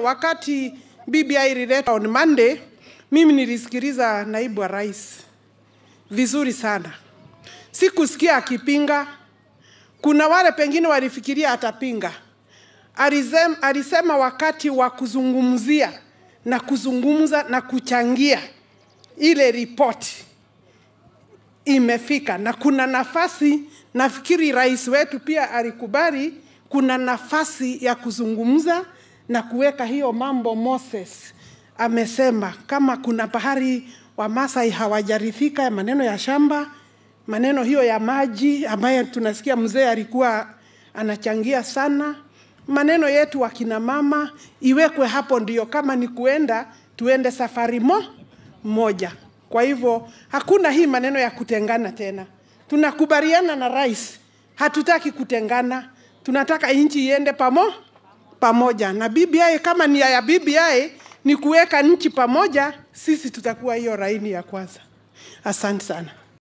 Wakati BBI ilileta on Monday, mimi nilisikiliza naibu wa rais vizuri sana, sikusikia akipinga. Kuna wale pengine walifikiria atapinga. Alisema, alisema wakati wa kuzungumzia na kuzungumza na kuchangia ile ripoti imefika, na kuna nafasi, nafikiri rais wetu pia alikubali kuna nafasi ya kuzungumza na kuweka hiyo mambo. Moses amesema kama kuna pahari Masai hawajarithika ya maneno ya shamba, maneno hiyo ya maji ambayo tunasikia mzee alikuwa anachangia sana, maneno yetu wakina mama iwekwe hapo, ndio kama ni kuenda tuende safari mo, moja. Kwa hivyo hakuna hii maneno ya kutengana tena, tunakubaliana na rais, hatutaki kutengana, tunataka nchi iende pamoja pamoja na BBI. Kama nia ya BBI ni kuweka nchi pamoja, sisi tutakuwa hiyo raini ya kwanza. Asante sana.